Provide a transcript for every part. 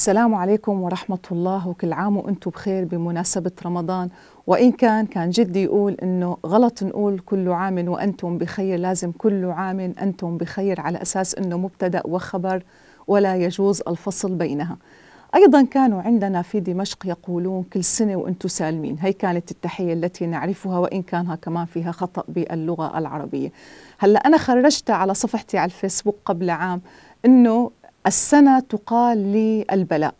السلام عليكم ورحمة الله وكل عام وأنتم بخير بمناسبة رمضان وإن كان كان جدي يقول أنه غلط نقول كل عام وأنتم بخير لازم كل عام أنتم بخير على أساس أنه مبتدأ وخبر ولا يجوز الفصل بينها أيضا كانوا عندنا في دمشق يقولون كل سنة وأنتم سالمين هي كانت التحية التي نعرفها وإن كانها كمان فيها خطأ باللغة العربية هلأ أنا خرجتها على صفحتي على الفيسبوك قبل عام أنه السنة تقال للبلاء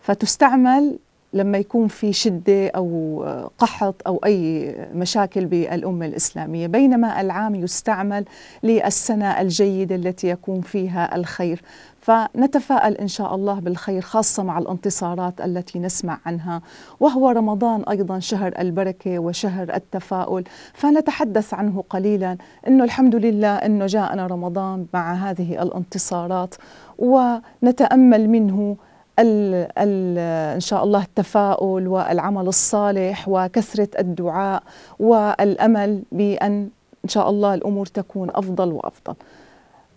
فتستعمل لما يكون في شدة أو قحط أو أي مشاكل بالأمة الإسلامية بينما العام يستعمل للسنة الجيدة التي يكون فيها الخير فنتفائل إن شاء الله بالخير خاصة مع الانتصارات التي نسمع عنها وهو رمضان أيضا شهر البركة وشهر التفاؤل فنتحدث عنه قليلا أنه الحمد لله أنه جاءنا رمضان مع هذه الانتصارات ونتامل منه ال ال ان شاء الله التفاؤل والعمل الصالح وكثره الدعاء والامل بان ان شاء الله الامور تكون افضل وافضل.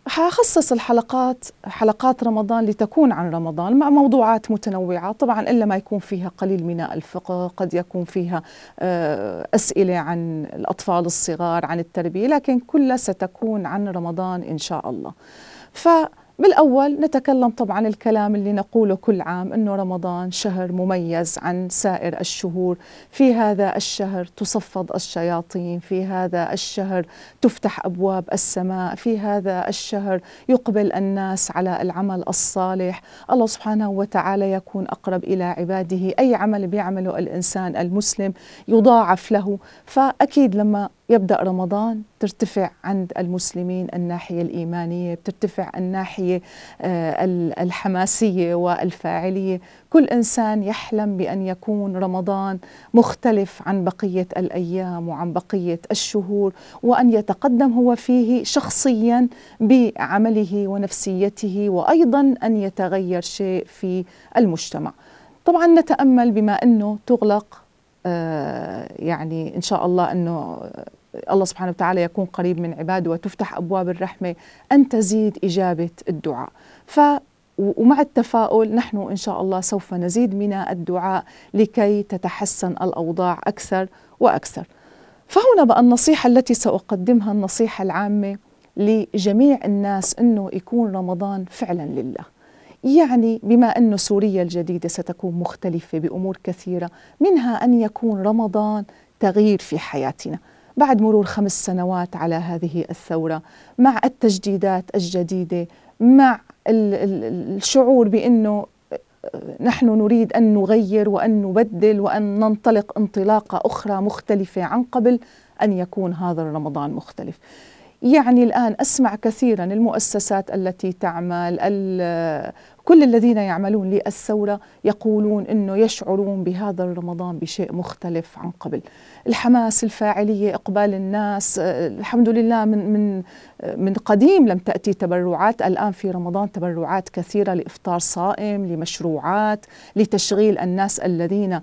حخصص الحلقات حلقات رمضان لتكون عن رمضان مع موضوعات متنوعة طبعا إلا ما يكون فيها قليل من الفقه قد يكون فيها آه، أسئلة عن الأطفال الصغار عن التربية لكن كلها ستكون عن رمضان إن شاء الله ف بالأول نتكلم طبعا الكلام اللي نقوله كل عام أنه رمضان شهر مميز عن سائر الشهور في هذا الشهر تصفد الشياطين في هذا الشهر تفتح أبواب السماء في هذا الشهر يقبل الناس على العمل الصالح الله سبحانه وتعالى يكون أقرب إلى عباده أي عمل بيعمله الإنسان المسلم يضاعف له فأكيد لما يبدا رمضان ترتفع عند المسلمين الناحيه الايمانيه بترتفع الناحيه آه، الحماسيه والفاعليه كل انسان يحلم بان يكون رمضان مختلف عن بقيه الايام وعن بقيه الشهور وان يتقدم هو فيه شخصيا بعمله ونفسيته وايضا ان يتغير شيء في المجتمع طبعا نتامل بما انه تغلق آه، يعني ان شاء الله انه الله سبحانه وتعالى يكون قريب من عباده وتفتح ابواب الرحمه ان تزيد اجابه الدعاء ف ومع التفاؤل نحن ان شاء الله سوف نزيد من الدعاء لكي تتحسن الاوضاع اكثر واكثر. فهنا بقى النصيحه التي ساقدمها النصيحه العامه لجميع الناس انه يكون رمضان فعلا لله. يعني بما أن سوريا الجديدة ستكون مختلفة بأمور كثيرة منها أن يكون رمضان تغيير في حياتنا بعد مرور خمس سنوات على هذه الثورة مع التجديدات الجديدة مع الشعور بأنه آه، نحن نريد أن نغير وأن نبدل وأن ننطلق انطلاقة أخرى مختلفة عن قبل أن يكون هذا رمضان مختلف يعني الآن أسمع كثيرا المؤسسات التي تعمل كل الذين يعملون للثورة يقولون أنه يشعرون بهذا رمضان بشيء مختلف عن قبل الحماس الفاعلية إقبال الناس آه، الحمد لله من, من من قديم لم تأتي تبرعات الآن في رمضان تبرعات كثيرة لإفطار صائم لمشروعات لتشغيل الناس الذين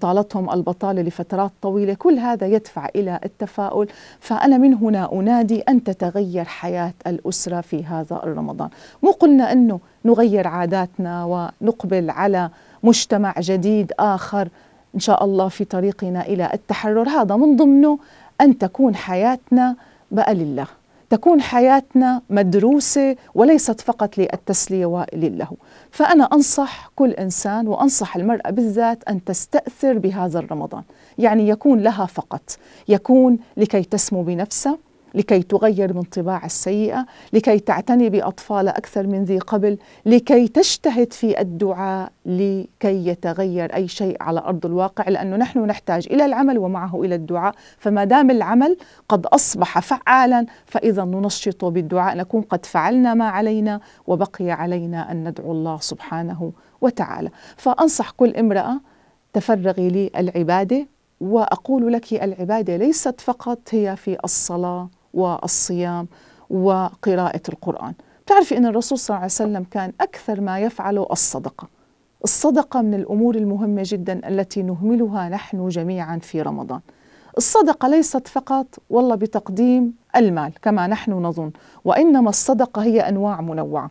طالتهم البطالة لفترات طويلة كل هذا يدفع إلى التفاؤل فأنا من هنا أنادي أن تتغير حياة الأسرة في هذا الرمضان مو قلنا أنه نغير عاداتنا ونقبل على مجتمع جديد آخر إن شاء الله في طريقنا إلى التحرر هذا من ضمنه أن تكون حياتنا بقى لله تكون حياتنا مدروسة وليست فقط للتسلية وللهو فأنا أنصح كل إنسان وأنصح المرأة بالذات أن تستأثر بهذا الرمضان يعني يكون لها فقط يكون لكي تسمو بنفسها لكي تغير من طباع السيئة لكي تعتني بأطفال أكثر من ذي قبل لكي تجتهد في الدعاء لكي يتغير أي شيء على أرض الواقع لأنه نحن نحتاج إلى العمل ومعه إلى الدعاء فما دام العمل قد أصبح فعالا فإذا ننشط بالدعاء نكون قد فعلنا ما علينا وبقي علينا أن ندعو الله سبحانه وتعالى فأنصح كل امرأة تفرغي للعبادة وأقول لك العبادة ليست فقط هي في الصلاة والصيام وقراءة القرآن بتعرفي أن الرسول صلى الله عليه وسلم كان أكثر ما يفعله الصدقة الصدقة من الأمور المهمة جدا التي نهملها نحن جميعا في رمضان الصدقة ليست فقط والله بتقديم المال كما نحن نظن وإنما الصدقة هي أنواع منوعة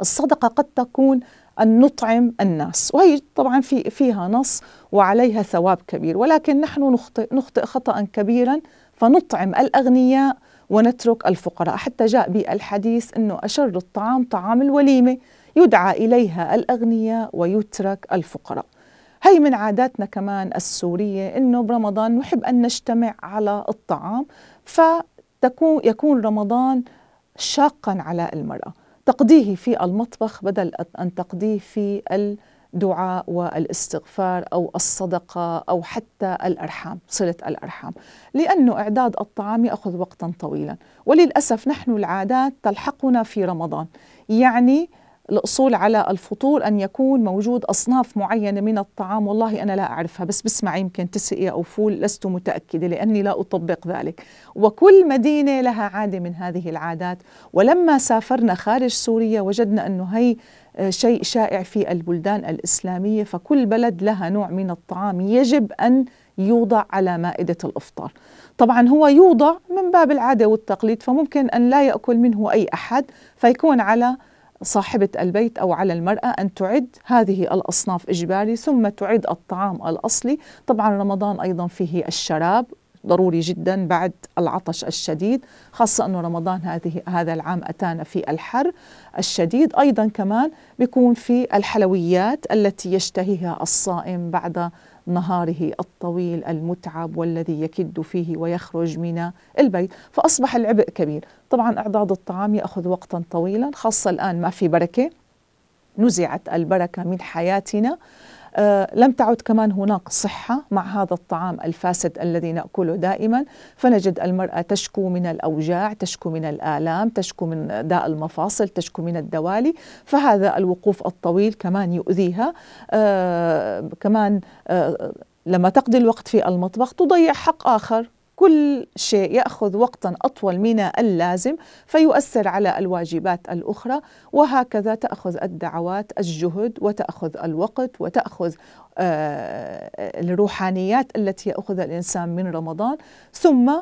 الصدقة قد تكون أن نطعم الناس وهي طبعا في فيها نص وعليها ثواب كبير ولكن نحن نخطئ, نخطئ خطأ كبيرا فنطعم الأغنياء ونترك الفقراء حتى جاء بالحديث أنه أشر الطعام طعام الوليمة يدعى إليها الأغنياء ويترك الفقراء هي من عاداتنا كمان السورية أنه برمضان نحب أن نجتمع على الطعام فتكون يكون رمضان شاقا على المرأة تقضيه في المطبخ بدل أن تقضيه في الدعاء والاستغفار أو الصدقة أو حتى الأرحام صلة الأرحام لأنه إعداد الطعام يأخذ وقتا طويلا وللأسف نحن العادات تلحقنا في رمضان يعني الأصول على الفطور أن يكون موجود أصناف معينة من الطعام والله أنا لا أعرفها بس بسمع يمكن تسقي أو فول لست متأكدة لأني لا أطبق ذلك وكل مدينة لها عادة من هذه العادات ولما سافرنا خارج سوريا وجدنا أنه هي آه، شيء شائع في البلدان الإسلامية فكل بلد لها نوع من الطعام يجب أن يوضع على مائدة الإفطار طبعا هو يوضع من باب العادة والتقليد فممكن أن لا يأكل منه أي أحد فيكون على صاحبة البيت أو على المرأة أن تعد هذه الأصناف إجباري ثم تعد الطعام الأصلي طبعا رمضان أيضا فيه الشراب ضروري جدا بعد العطش الشديد خاصة أنه رمضان هذه هذا العام أتانا في الحر الشديد أيضا كمان بيكون في الحلويات التي يشتهيها الصائم بعد نهاره الطويل المتعب والذي يكد فيه ويخرج من البيت فأصبح العبء كبير طبعا إعداد الطعام يأخذ وقتا طويلا خاصة الآن ما في بركة نزعت البركة من حياتنا آه، لم تعد كمان هناك صحة مع هذا الطعام الفاسد الذي نأكله دائما فنجد المرأة تشكو من الأوجاع تشكو من الآلام تشكو من داء المفاصل تشكو من الدوالي فهذا الوقوف الطويل كمان يؤذيها آه، كمان آه، لما تقضي الوقت في المطبخ تضيع حق آخر كل شيء ياخذ وقتا اطول من اللازم فيؤثر على الواجبات الاخرى وهكذا تاخذ الدعوات الجهد وتاخذ الوقت وتاخذ آه، الروحانيات التي ياخذها الانسان من رمضان ثم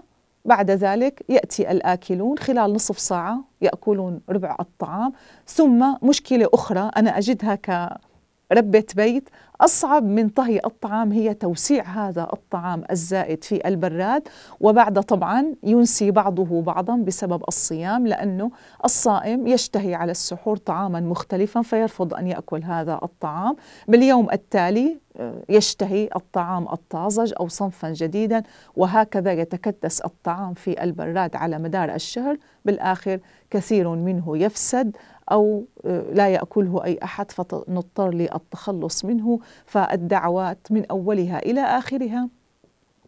بعد ذلك ياتي الاكلون خلال نصف ساعه ياكلون ربع الطعام ثم مشكله اخرى انا اجدها ك ربة بيت أصعب من طهي الطعام هي توسيع هذا الطعام الزائد في البراد وبعد طبعا ينسي بعضه بعضا بسبب الصيام لأنه الصائم يشتهي على السحور طعاما مختلفا فيرفض أن يأكل هذا الطعام باليوم التالي آه، يشتهي الطعام الطازج أو صنفا جديدا وهكذا يتكدس الطعام في البراد على مدار الشهر بالآخر كثير منه يفسد أو آه، لا يأكله أي أحد فنضطر للتخلص منه فالدعوات من أولها إلى آخرها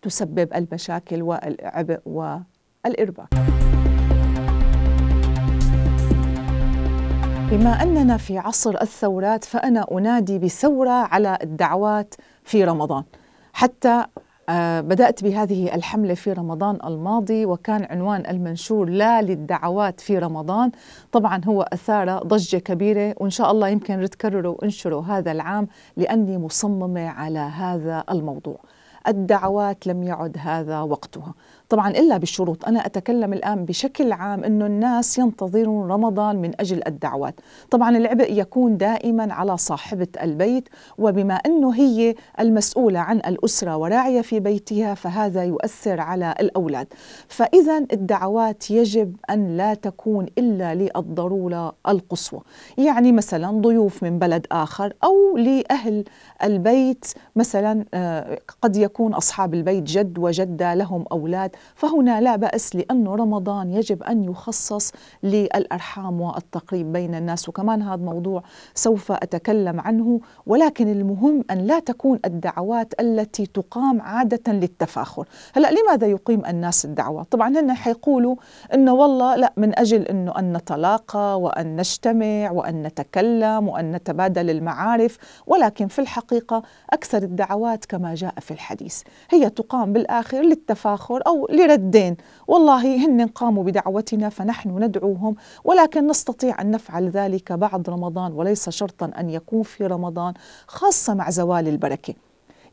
تسبب المشاكل والعبء والإرباك بما أننا في عصر الثورات فأنا أنادي بثورة على الدعوات في رمضان حتى آه، بدأت بهذه الحملة في رمضان الماضي وكان عنوان المنشور لا للدعوات في رمضان طبعا هو أثار ضجة كبيرة وإن شاء الله يمكن تكرروا وانشروا هذا العام لأني مصممة على هذا الموضوع الدعوات لم يعد هذا وقتها طبعا إلا بشروط أنا أتكلم الآن بشكل عام أنه الناس ينتظرون رمضان من أجل الدعوات طبعا العبء يكون دائما على صاحبة البيت وبما أنه هي المسؤولة عن الأسرة وراعية في بيتها فهذا يؤثر على الأولاد فإذا الدعوات يجب أن لا تكون إلا للضرورة القصوى يعني مثلا ضيوف من بلد آخر أو لأهل البيت مثلا آه، قد يكون أصحاب البيت جد وجدة لهم أولاد فهنا لا بأس لأنه رمضان يجب أن يخصص للأرحام والتقريب بين الناس وكمان هذا موضوع سوف أتكلم عنه ولكن المهم أن لا تكون الدعوات التي تقام عادة للتفاخر هلأ لماذا يقيم الناس الدعوة؟ طبعا هن حيقولوا أنه والله لا من أجل أنه أن نتلاقى وأن نجتمع وأن نتكلم وأن نتبادل المعارف ولكن في الحقيقة أكثر الدعوات كما جاء في الحديث هي تقام بالآخر للتفاخر أو لردين والله هن قاموا بدعوتنا فنحن ندعوهم ولكن نستطيع أن نفعل ذلك بعد رمضان وليس شرطا أن يكون في رمضان خاصة مع زوال البركة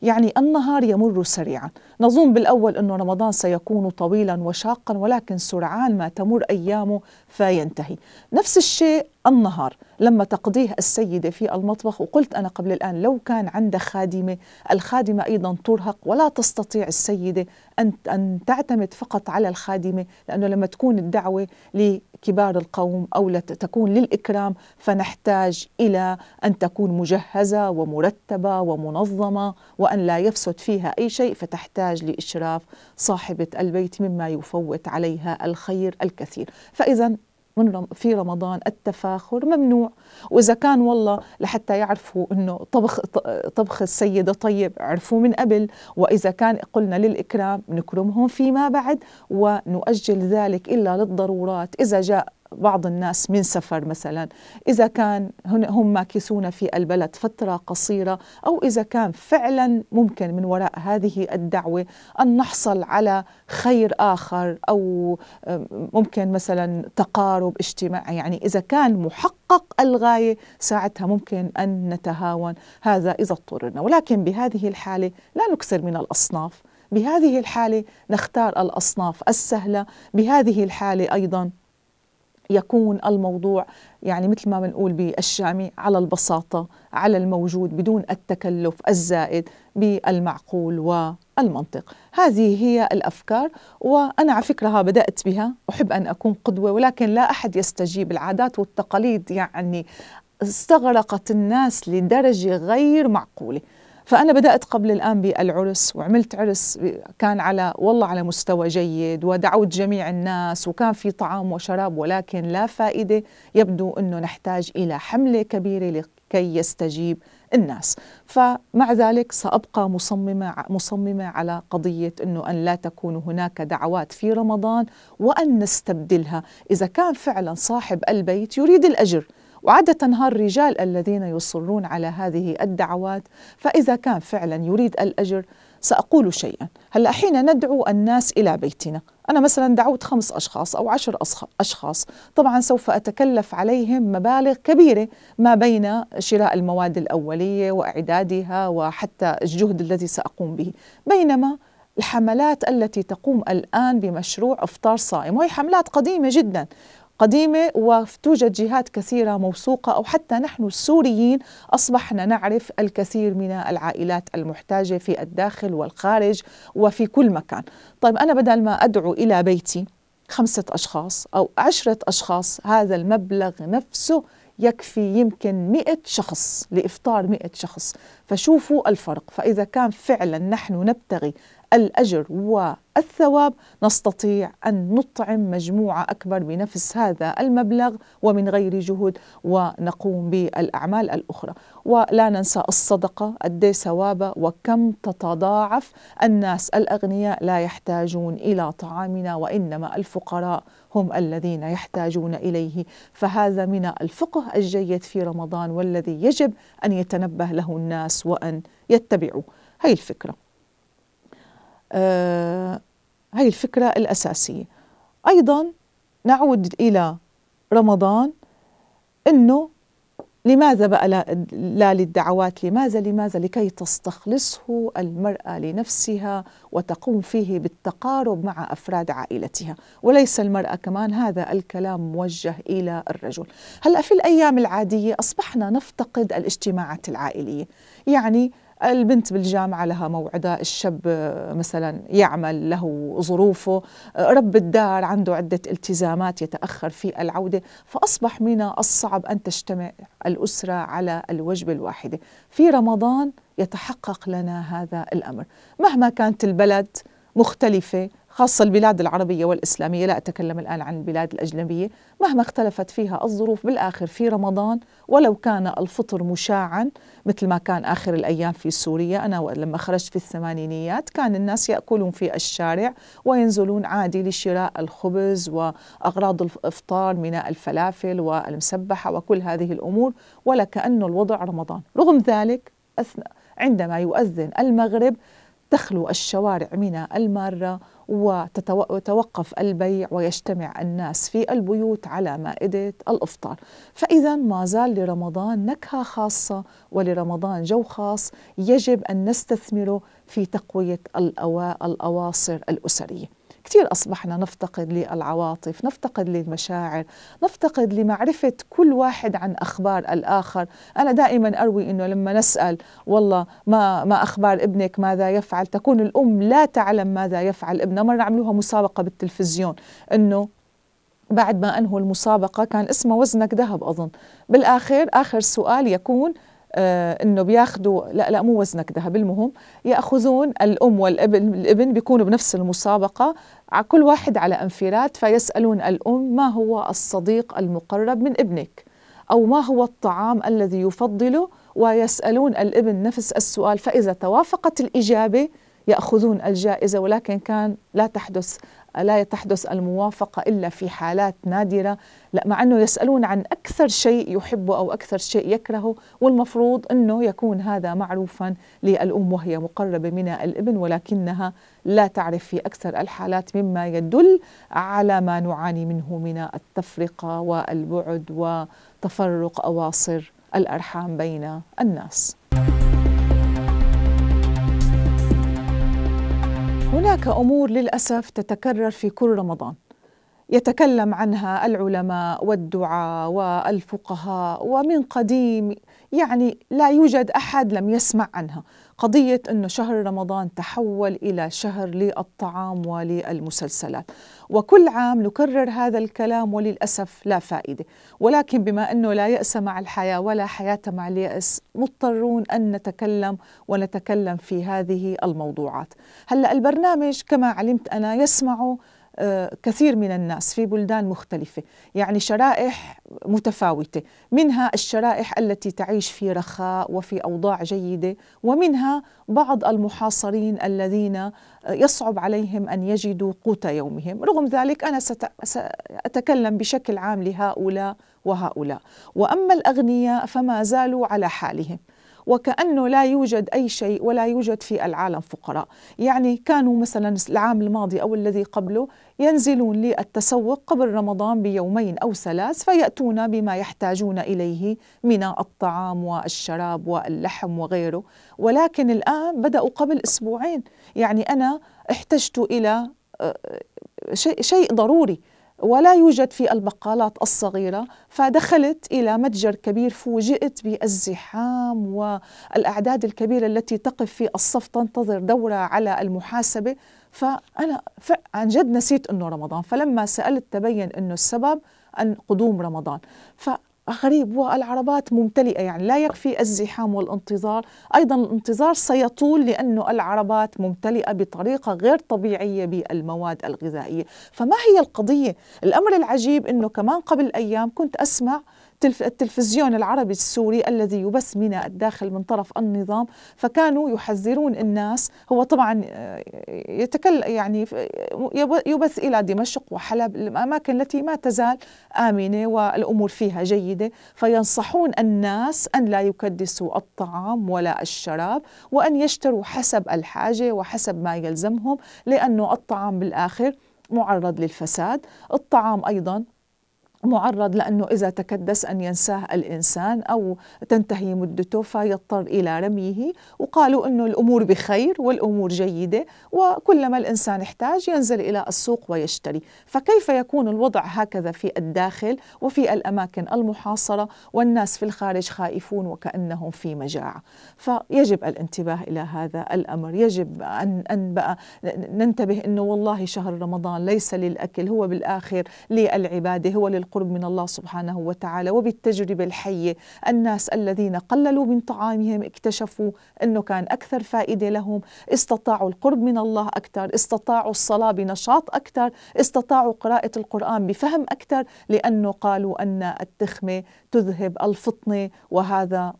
يعني النهار يمر سريعا نظن بالأول أن رمضان سيكون طويلا وشاقا ولكن سرعان ما تمر أيامه فينتهي نفس الشيء النهار لما تقضيه السيدة في المطبخ وقلت أنا قبل الآن لو كان عندها خادمة الخادمة أيضا ترهق ولا تستطيع السيدة أن, أن تعتمد فقط على الخادمة لأنه لما تكون الدعوة لكبار القوم أو تكون للإكرام فنحتاج إلى أن تكون مجهزة ومرتبة ومنظمة وأن لا يفسد فيها أي شيء فتحتاج لإشراف صاحبة البيت مما يفوت عليها الخير الكثير فإذا من في رمضان التفاخر ممنوع واذا كان والله لحتى يعرفوا انه طبخ طبخ السيده طيب عرفوا من قبل واذا كان قلنا للاكرام نكرمهم فيما بعد ونؤجل ذلك الا للضرورات اذا جاء بعض الناس من سفر مثلا إذا كان هم ماكسون في البلد فترة قصيرة أو إذا كان فعلا ممكن من وراء هذه الدعوة أن نحصل على خير آخر أو ممكن مثلا تقارب اجتماعي يعني إذا كان محقق الغاية ساعتها ممكن أن نتهاون هذا إذا اضطررنا ولكن بهذه الحالة لا نكثر من الأصناف بهذه الحالة نختار الأصناف السهلة بهذه الحالة أيضا يكون الموضوع يعني مثل ما بنقول بالشامي على البساطة على الموجود بدون التكلف الزائد بالمعقول والمنطق هذه هي الأفكار وأنا على فكرة بدأت بها أحب أن أكون قدوة ولكن لا أحد يستجيب العادات والتقاليد يعني استغرقت الناس لدرجة غير معقولة فأنا بدأت قبل الآن بالعرس وعملت عرس كان على والله على مستوى جيد ودعوت جميع الناس وكان في طعام وشراب ولكن لا فائدة يبدو أنه نحتاج إلى حملة كبيرة لكي يستجيب الناس فمع ذلك سأبقى مصممة, مصممة على قضية أنه أن لا تكون هناك دعوات في رمضان وأن نستبدلها إذا كان فعلا صاحب البيت يريد الأجر وعادة هالرجال الذين يصرون على هذه الدعوات فإذا كان فعلا يريد الأجر سأقول شيئا هلا حين ندعو الناس إلى بيتنا أنا مثلا دعوت خمس أشخاص أو عشر أشخاص طبعا سوف أتكلف عليهم مبالغ كبيرة ما بين شراء المواد الأولية وإعدادها وحتى الجهد الذي سأقوم به بينما الحملات التي تقوم الآن بمشروع إفطار صائم وهي حملات قديمة جدا قديمة وتوجد جهات كثيرة موثوقة أو حتى نحن السوريين أصبحنا نعرف الكثير من العائلات المحتاجة في الداخل والخارج وفي كل مكان طيب أنا بدل ما أدعو إلى بيتي خمسة أشخاص أو عشرة أشخاص هذا المبلغ نفسه يكفي يمكن مئة شخص لإفطار مئة شخص فشوفوا الفرق فإذا كان فعلا نحن نبتغي الأجر والثواب نستطيع أن نطعم مجموعة أكبر بنفس هذا المبلغ ومن غير جهد ونقوم بالأعمال الأخرى ولا ننسى الصدقة قد ثوابها وكم تتضاعف الناس الأغنياء لا يحتاجون إلى طعامنا وإنما الفقراء هم الذين يحتاجون إليه فهذا من الفقه الجيد في رمضان والذي يجب أن يتنبه له الناس وأن يتبعوا هي الفكرة آه، هاي الفكرة الأساسية أيضا نعود إلى رمضان أنه لماذا بقى لا, لا للدعوات لماذا لماذا لكي تستخلصه المرأة لنفسها وتقوم فيه بالتقارب مع أفراد عائلتها وليس المرأة كمان هذا الكلام موجه إلى الرجل هلأ في الأيام العادية أصبحنا نفتقد الاجتماعات العائلية يعني البنت بالجامعة لها موعدة الشاب مثلا يعمل له ظروفه رب الدار عنده عدة التزامات يتأخر في العودة فأصبح من الصعب أن تجتمع الأسرة على الوجبة الواحدة في رمضان يتحقق لنا هذا الأمر مهما كانت البلد مختلفة خاصة البلاد العربية والإسلامية لا أتكلم الآن عن البلاد الأجنبية مهما اختلفت فيها الظروف بالآخر في رمضان ولو كان الفطر مشاعا مثل ما كان آخر الأيام في سوريا أنا لما خرجت في الثمانينيات كان الناس يأكلون في الشارع وينزلون عادي لشراء الخبز وأغراض الإفطار من الفلافل والمسبحة وكل هذه الأمور ولا الوضع رمضان رغم ذلك أثناء عندما يؤذن المغرب تخلو الشوارع من المارة وتتوقف البيع ويجتمع الناس في البيوت على مائدة الإفطار فإذا ما زال لرمضان نكهة خاصة ولرمضان جو خاص يجب أن نستثمره في تقوية الأواصر الأسرية كثير أصبحنا نفتقد للعواطف نفتقد للمشاعر نفتقد لمعرفة كل واحد عن أخبار الآخر أنا دائما أروي أنه لما نسأل والله ما, ما أخبار ابنك ماذا يفعل تكون الأم لا تعلم ماذا يفعل ابنها مرة عملوها مسابقة بالتلفزيون أنه بعد ما أنهوا المسابقة كان اسمه وزنك ذهب أظن بالآخر آخر سؤال يكون آه، انه بياخذوا لا لا مو وزنك ذهب المهم ياخذون الام والابن الابن بيكونوا بنفس المسابقه على كل واحد على انفراد فيسالون الام ما هو الصديق المقرب من ابنك او ما هو الطعام الذي يفضله ويسالون الابن نفس السؤال فاذا توافقت الاجابه ياخذون الجائزه ولكن كان لا تحدث لا تحدث الموافقة إلا في حالات نادرة لا مع أنه يسألون عن أكثر شيء يحبه أو أكثر شيء يكرهه والمفروض أنه يكون هذا معروفا للأم وهي مقربة من الابن ولكنها لا تعرف في أكثر الحالات مما يدل على ما نعاني منه من التفرقة والبعد وتفرق أواصر الأرحام بين الناس هناك امور للاسف تتكرر في كل رمضان يتكلم عنها العلماء والدعاء والفقهاء ومن قديم يعني لا يوجد احد لم يسمع عنها قضية أنه شهر رمضان تحول إلى شهر للطعام وللمسلسلات وكل عام نكرر هذا الكلام وللأسف لا فائدة ولكن بما أنه لا يأس مع الحياة ولا حياة مع اليأس مضطرون أن نتكلم ونتكلم في هذه الموضوعات هلأ البرنامج كما علمت أنا يسمع كثير من الناس في بلدان مختلفة يعني شرائح متفاوتة منها الشرائح التي تعيش في رخاء وفي أوضاع جيدة ومنها بعض المحاصرين الذين يصعب عليهم أن يجدوا قوت يومهم رغم ذلك أنا سأتكلم بشكل عام لهؤلاء وهؤلاء وأما الأغنياء فما زالوا على حالهم وكأنه لا يوجد أي شيء ولا يوجد في العالم فقراء يعني كانوا مثلا العام الماضي أو الذي قبله ينزلون للتسوق قبل رمضان بيومين أو ثلاث فيأتون بما يحتاجون إليه من الطعام والشراب واللحم وغيره ولكن الآن بدأوا قبل أسبوعين يعني أنا احتجت إلى آه، شيء ضروري ولا يوجد في البقالات الصغيرة فدخلت إلى متجر كبير فوجئت بالزحام والأعداد الكبيرة التي تقف في الصف تنتظر دورة على المحاسبة فأنا عن جد نسيت أنه رمضان فلما سألت تبين أنه السبب أن قدوم رمضان ف غريب والعربات ممتلئة يعني لا يكفي الزحام والانتظار أيضا الانتظار سيطول لأنه العربات ممتلئة بطريقة غير طبيعية بالمواد الغذائية فما هي القضية؟ الأمر العجيب أنه كمان قبل أيام كنت أسمع التلفزيون العربي السوري الذي يبث من الداخل من طرف النظام فكانوا يحذرون الناس هو طبعا آه، يتكلم يعني يبث إلى دمشق وحلب الأماكن التي ما تزال آمنة والأمور فيها جيدة فينصحون الناس أن لا يكدسوا الطعام ولا الشراب وأن يشتروا حسب الحاجة وحسب ما يلزمهم لأنه الطعام بالآخر معرض للفساد الطعام أيضا معرض لأنه إذا تكدس أن ينساه الإنسان أو تنتهي مدته فيضطر إلى رميه وقالوا أنه الأمور بخير والأمور جيدة وكلما الإنسان احتاج ينزل إلى السوق ويشتري فكيف يكون الوضع هكذا في الداخل وفي الأماكن المحاصرة والناس في الخارج خائفون وكأنهم في مجاعة فيجب الانتباه إلى هذا الأمر يجب أن, أن بقى ننتبه أنه والله شهر رمضان ليس للأكل هو بالآخر للعبادة هو لل القرب من الله سبحانه وتعالى وبالتجربة الحية الناس الذين قللوا من طعامهم اكتشفوا أنه كان أكثر فائدة لهم استطاعوا القرب من الله أكثر استطاعوا الصلاة بنشاط أكثر استطاعوا قراءة القرآن بفهم أكثر لأنه قالوا أن التخمة تذهب الفطنة وهذا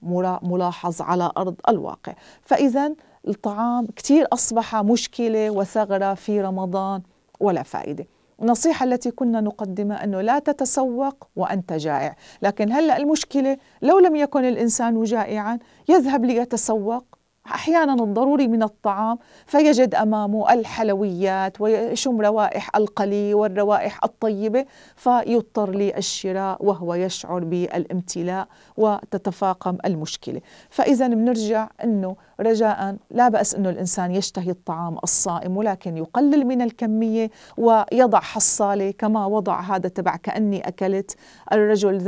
ملاحظ على أرض الواقع فإذا الطعام كثير أصبح مشكلة وثغرة في رمضان ولا فائدة النصيحة التي كنا نقدمها أنه لا تتسوق وأنت جائع لكن هلأ المشكلة لو لم يكن الإنسان جائعا يذهب ليتسوق احيانا الضروري من الطعام فيجد امامه الحلويات ويشم روائح القلي والروائح الطيبه فيضطر للشراء وهو يشعر بالامتلاء وتتفاقم المشكله فاذا بنرجع انه رجاء لا بأس أنه الإنسان يشتهي الطعام الصائم ولكن يقلل من الكمية ويضع حصالة كما وضع هذا تبع كأني أكلت الرجل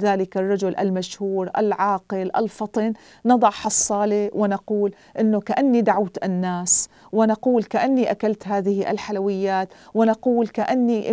ذلك الرجل المشهور العاقل الفطن نضع حصالة ونقول أنه كأني دعوت الناس ونقول كأني أكلت هذه الحلويات ونقول كأني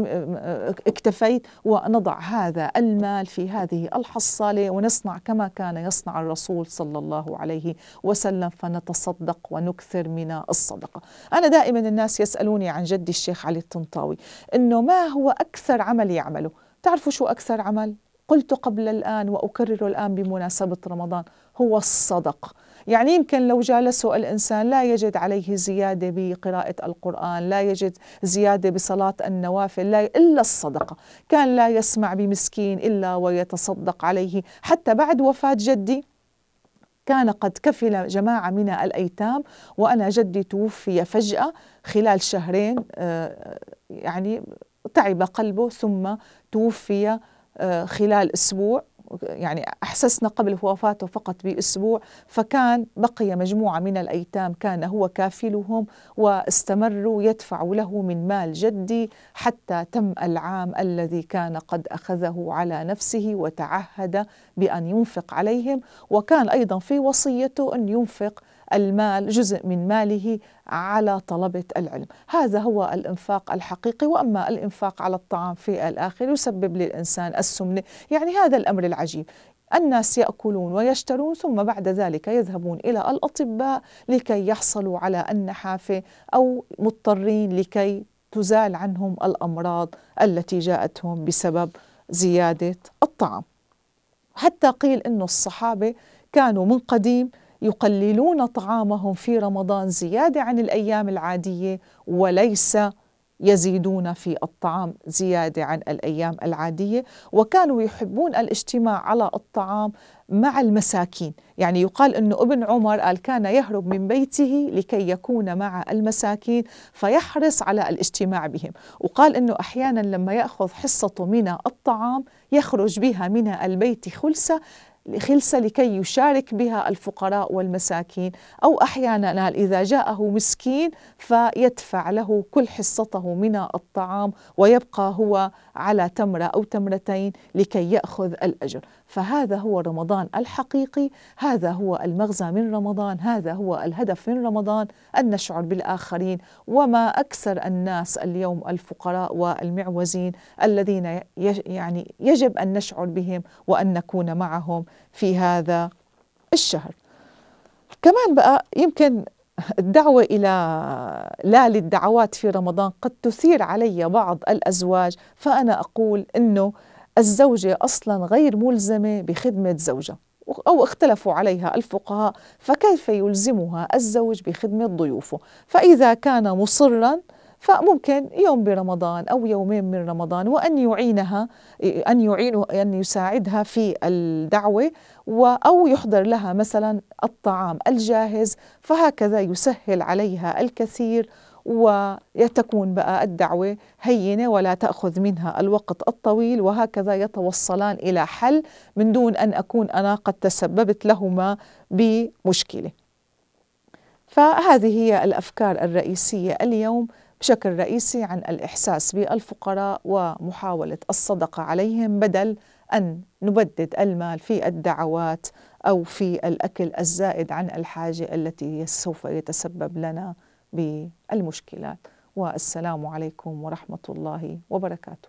اكتفيت ونضع هذا المال في هذه الحصالة ونصنع كما كان يصنع الرسول صلى الله عليه وسلم فنتصدق ونكثر من الصدقة أنا دائما الناس يسألوني عن جدي الشيخ علي الطنطاوي أنه ما هو أكثر عمل يعمله تعرفوا شو أكثر عمل؟ قلت قبل الآن وأكرر الآن بمناسبة رمضان هو الصدق يعني يمكن لو جالسه الإنسان لا يجد عليه زيادة بقراءة القرآن لا يجد زيادة بصلاة النوافل لا إلا الصدقة كان لا يسمع بمسكين إلا ويتصدق عليه حتى بعد وفاة جدي كان قد كفل جماعة من الأيتام وأنا جدي توفي فجأة خلال شهرين آه، يعني تعب قلبه ثم توفي آه، خلال أسبوع يعني أحسسنا قبل وفاته فقط بأسبوع فكان بقي مجموعة من الأيتام كان هو كافلهم واستمروا يدفعوا له من مال جدي حتى تم العام الذي كان قد أخذه على نفسه وتعهد بأن ينفق عليهم وكان أيضا في وصيته أن ينفق المال جزء من ماله على طلبة العلم هذا هو الإنفاق الحقيقي وأما الإنفاق على الطعام في الآخر يسبب للإنسان السمنة يعني هذا الأمر العجيب الناس ياكلون ويشترون ثم بعد ذلك يذهبون الى الاطباء لكي يحصلوا على النحافه او مضطرين لكي تزال عنهم الامراض التي جاءتهم بسبب زياده الطعام. حتى قيل انه الصحابه كانوا من قديم يقللون طعامهم في رمضان زياده عن الايام العاديه وليس يزيدون في الطعام زياده عن الايام العاديه وكانوا يحبون الاجتماع على الطعام مع المساكين يعني يقال انه ابن عمر قال كان يهرب من بيته لكي يكون مع المساكين فيحرص على الاجتماع بهم وقال انه احيانا لما ياخذ حصه من الطعام يخرج بها من البيت خلسه خلسة لكي يشارك بها الفقراء والمساكين أو أحيانا إذا جاءه مسكين فيدفع له كل حصته من الطعام ويبقى هو على تمرة أو تمرتين لكي يأخذ الأجر فهذا هو رمضان الحقيقي هذا هو المغزى من رمضان هذا هو الهدف من رمضان أن نشعر بالآخرين وما أكثر الناس اليوم الفقراء والمعوزين الذين يعني يجب أن نشعر بهم وأن نكون معهم في هذا الشهر كمان بقى يمكن الدعوة إلى لا للدعوات في رمضان قد تثير علي بعض الأزواج فأنا أقول أنه الزوجة أصلا غير ملزمة بخدمة زوجها أو اختلفوا عليها الفقهاء فكيف يلزمها الزوج بخدمة ضيوفه فإذا كان مصرا فممكن يوم برمضان أو يومين من رمضان وأن يعينها أن يعين أن يساعدها في الدعوة أو يحضر لها مثلا الطعام الجاهز فهكذا يسهل عليها الكثير ويتكون بقى الدعوة هينة ولا تأخذ منها الوقت الطويل وهكذا يتوصلان إلى حل من دون أن أكون أنا قد تسببت لهما بمشكلة فهذه هي الأفكار الرئيسية اليوم بشكل رئيسي عن الإحساس بالفقراء ومحاولة الصدقة عليهم بدل أن نبدد المال في الدعوات أو في الأكل الزائد عن الحاجة التي سوف يتسبب لنا بالمشكلات والسلام عليكم ورحمه الله وبركاته